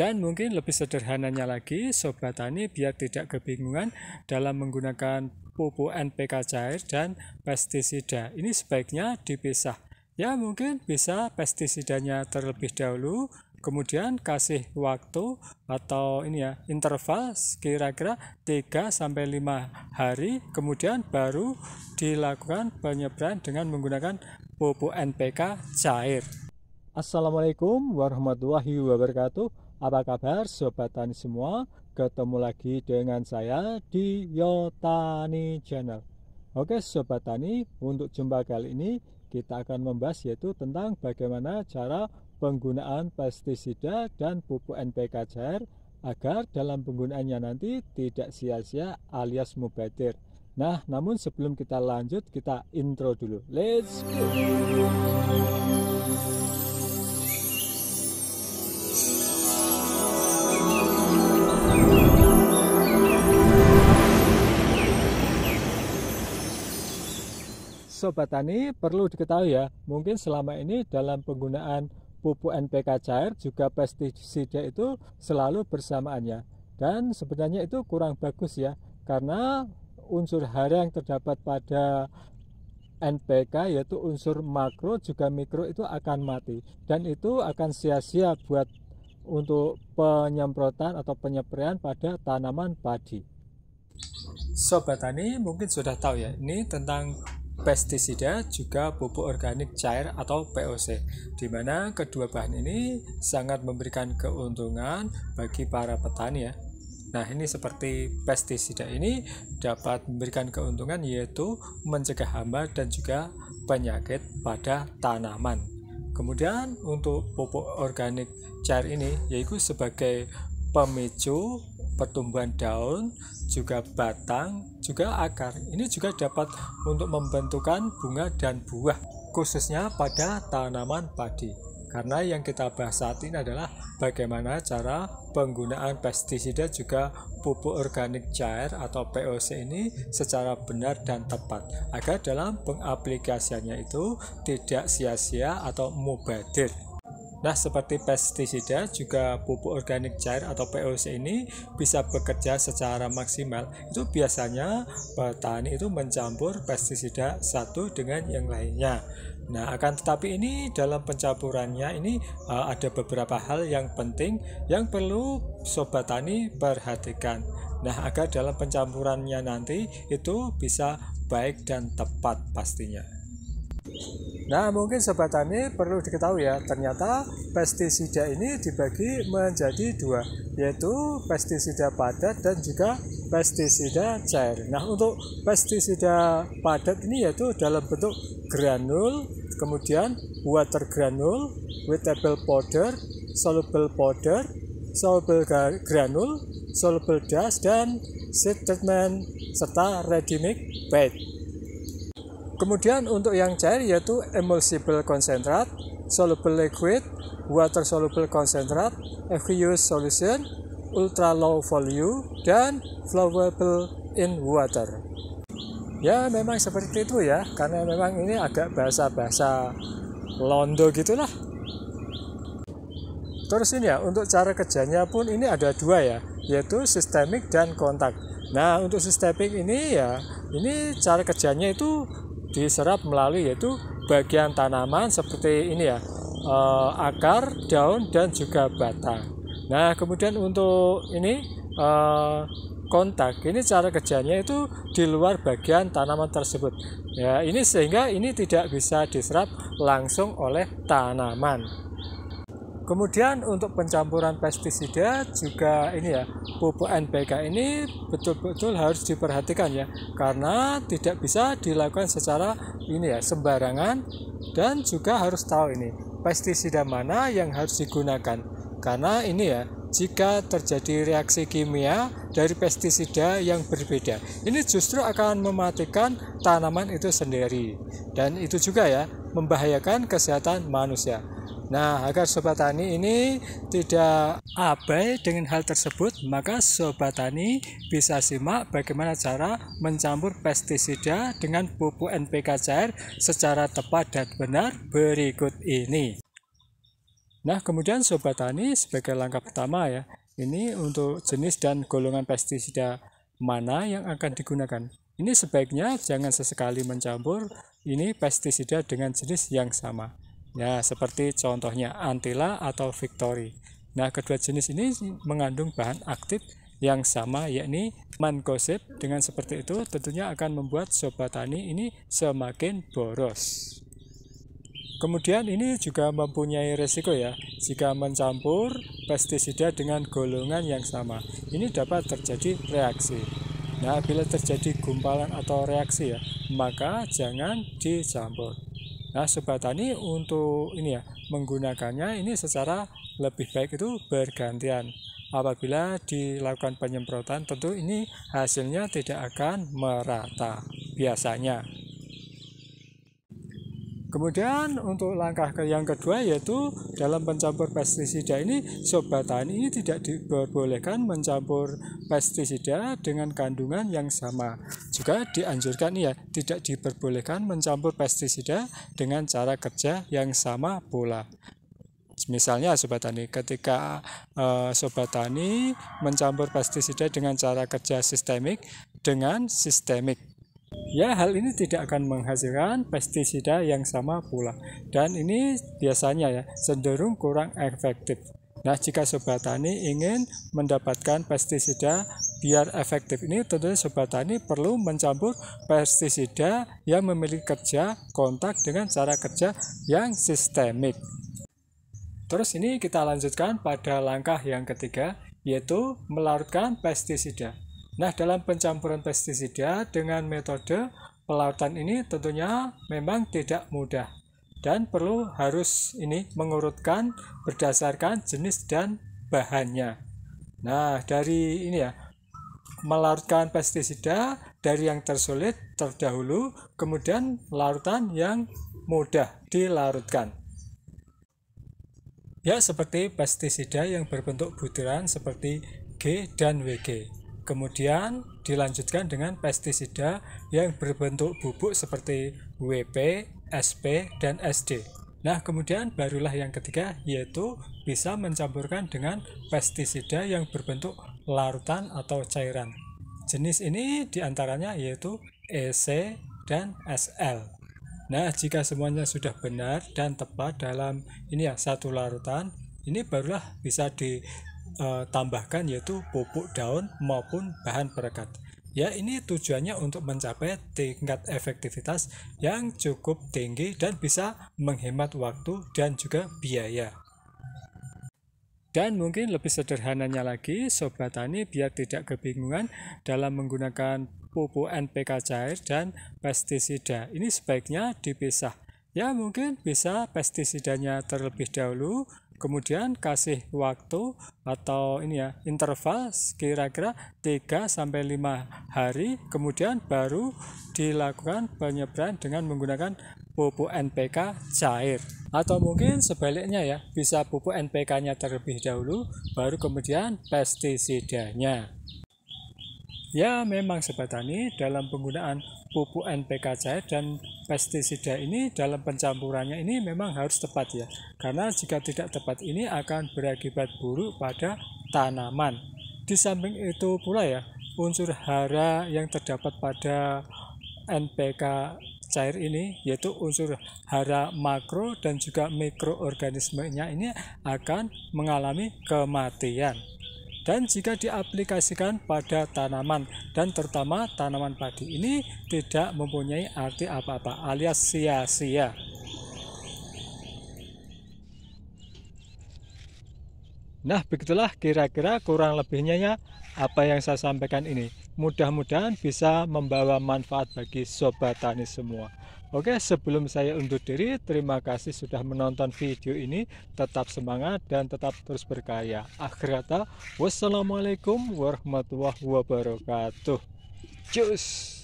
Dan mungkin lebih sederhananya lagi, sobat tani biar tidak kebingungan dalam menggunakan pupuk NPK cair dan pestisida. Ini sebaiknya dipisah. Ya mungkin bisa pestisidanya terlebih dahulu, kemudian kasih waktu atau ini ya interval kira-kira 3 sampai 5 hari, kemudian baru dilakukan penyebaran dengan menggunakan pupuk NPK cair. Assalamualaikum warahmatullahi wabarakatuh. Apa kabar Sobat Tani semua? Ketemu lagi dengan saya di Yotani Channel Oke Sobat Tani, untuk jumpa kali ini kita akan membahas yaitu tentang bagaimana cara penggunaan pestisida dan pupuk NPK cair agar dalam penggunaannya nanti tidak sia-sia alias mubadir. Nah, namun sebelum kita lanjut, kita intro dulu. Let's go! Sobat Tani perlu diketahui ya, mungkin selama ini dalam penggunaan pupuk NPK cair juga pestisida itu selalu bersamaannya. Dan sebenarnya itu kurang bagus ya, karena unsur hara yang terdapat pada NPK yaitu unsur makro juga mikro itu akan mati dan itu akan sia-sia buat untuk penyemprotan atau penyepraian pada tanaman padi. Sobat Tani mungkin sudah tahu ya ini tentang pestisida juga pupuk organik cair atau POC di mana kedua bahan ini sangat memberikan keuntungan bagi para petani ya. Nah, ini seperti pestisida ini dapat memberikan keuntungan yaitu mencegah hama dan juga penyakit pada tanaman. Kemudian untuk pupuk organik cair ini yaitu sebagai pemicu pertumbuhan daun, juga batang, juga akar. Ini juga dapat untuk membentukkan bunga dan buah, khususnya pada tanaman padi. Karena yang kita bahas saat ini adalah bagaimana cara penggunaan pestisida juga pupuk organik cair atau POC ini secara benar dan tepat agar dalam pengaplikasiannya itu tidak sia-sia atau mubadir. Nah, seperti pestisida juga pupuk organik cair atau POC ini bisa bekerja secara maksimal. Itu biasanya petani itu mencampur pestisida satu dengan yang lainnya. Nah, akan tetapi ini dalam pencampurannya ini uh, ada beberapa hal yang penting yang perlu sobat tani perhatikan. Nah, agar dalam pencampurannya nanti itu bisa baik dan tepat pastinya. Nah, mungkin Sobat Tani perlu diketahui ya, ternyata pestisida ini dibagi menjadi dua, yaitu pestisida padat dan juga pestisida cair. Nah, untuk pestisida padat ini yaitu dalam bentuk granul, kemudian water granul, wetable powder, soluble powder, soluble granul, soluble dust, dan seed treatment, serta ready mix bed. Kemudian untuk yang cair yaitu emulsible konsentrat, soluble liquid, water soluble konsentrat, aqueous solution, ultra low volume, dan flowable in water. Ya memang seperti itu ya, karena memang ini agak bahasa-bahasa londo gitulah. Terus ini ya, untuk cara kerjanya pun ini ada dua ya, yaitu sistemik dan kontak. Nah, untuk sistemik ini ya, ini cara kerjanya itu diserap melalui yaitu bagian tanaman seperti ini ya e, akar, daun dan juga batang. Nah kemudian untuk ini e, kontak ini cara kerjanya itu di luar bagian tanaman tersebut. Ya ini sehingga ini tidak bisa diserap langsung oleh tanaman. Kemudian untuk pencampuran pestisida juga ini ya pupuk NPK ini betul-betul harus diperhatikan ya karena tidak bisa dilakukan secara ini ya sembarangan dan juga harus tahu ini pestisida mana yang harus digunakan karena ini ya jika terjadi reaksi kimia dari pestisida yang berbeda ini justru akan mematikan tanaman itu sendiri dan itu juga ya membahayakan kesehatan manusia Nah, agar sobat tani ini tidak abai dengan hal tersebut, maka sobat tani bisa simak bagaimana cara mencampur pestisida dengan pupuk NPK cair secara tepat dan benar berikut ini. Nah, kemudian sobat tani sebagai langkah pertama ya, ini untuk jenis dan golongan pestisida mana yang akan digunakan. Ini sebaiknya jangan sesekali mencampur ini pestisida dengan jenis yang sama. Ya, seperti contohnya Antila atau Victory. Nah, kedua jenis ini mengandung bahan aktif yang sama yakni Mancozeb. Dengan seperti itu tentunya akan membuat sobat tani ini semakin boros. Kemudian ini juga mempunyai resiko ya jika mencampur pestisida dengan golongan yang sama. Ini dapat terjadi reaksi. Nah, bila terjadi gumpalan atau reaksi ya, maka jangan dicampur. Nah, sobat tani untuk ini ya, menggunakannya ini secara lebih baik itu bergantian. Apabila dilakukan penyemprotan, tentu ini hasilnya tidak akan merata biasanya. Kemudian untuk langkah yang kedua yaitu dalam mencampur pestisida ini sobat tani ini tidak diperbolehkan mencampur pestisida dengan kandungan yang sama. Juga dianjurkan ya tidak diperbolehkan mencampur pestisida dengan cara kerja yang sama pula. Misalnya sobat tani ketika uh, sobat tani mencampur pestisida dengan cara kerja sistemik dengan sistemik Ya, hal ini tidak akan menghasilkan pestisida yang sama pula dan ini biasanya ya cenderung kurang efektif. Nah, jika sobat tani ingin mendapatkan pestisida biar efektif ini tentunya sobat tani perlu mencampur pestisida yang memiliki kerja kontak dengan cara kerja yang sistemik. Terus ini kita lanjutkan pada langkah yang ketiga yaitu melarutkan pestisida. Nah, dalam pencampuran pestisida dengan metode pelautan ini tentunya memang tidak mudah dan perlu harus ini mengurutkan berdasarkan jenis dan bahannya. Nah, dari ini ya, melarutkan pestisida dari yang tersulit terdahulu, kemudian larutan yang mudah dilarutkan. Ya, seperti pestisida yang berbentuk butiran seperti G dan WG. Kemudian dilanjutkan dengan pestisida yang berbentuk bubuk seperti WP, SP, dan SD. Nah, kemudian barulah yang ketiga yaitu bisa mencampurkan dengan pestisida yang berbentuk larutan atau cairan. Jenis ini diantaranya yaitu EC dan SL. Nah, jika semuanya sudah benar dan tepat dalam ini ya satu larutan, ini barulah bisa di uh, tambahkan yaitu pupuk daun maupun bahan perekat. Ya, ini tujuannya untuk mencapai tingkat efektivitas yang cukup tinggi dan bisa menghemat waktu dan juga biaya. Dan mungkin lebih sederhananya lagi, Sobat Tani biar tidak kebingungan dalam menggunakan pupuk NPK cair dan pestisida. Ini sebaiknya dipisah. Ya, mungkin bisa pestisidanya terlebih dahulu, Kemudian kasih waktu atau ini ya interval kira-kira 3 sampai 5 hari kemudian baru dilakukan penyebaran dengan menggunakan pupuk NPK cair atau mungkin sebaliknya ya bisa pupuk NPK-nya terlebih dahulu baru kemudian pestisidanya Ya, memang Sobat Tani, dalam penggunaan pupuk NPK cair dan pestisida ini dalam pencampurannya ini memang harus tepat ya. Karena jika tidak tepat ini akan berakibat buruk pada tanaman. Di samping itu pula ya, unsur hara yang terdapat pada NPK cair ini yaitu unsur hara makro dan juga mikroorganismenya ini akan mengalami kematian dan jika diaplikasikan pada tanaman dan terutama tanaman padi ini tidak mempunyai arti apa-apa alias sia-sia. Nah, begitulah kira-kira kurang lebihnya ya apa yang saya sampaikan ini. Mudah-mudahan bisa membawa manfaat bagi sobat tani semua. Oke, sebelum saya undur diri, terima kasih sudah menonton video ini. Tetap semangat dan tetap terus berkarya. Akhir kata, wassalamualaikum warahmatullahi wabarakatuh. Cus!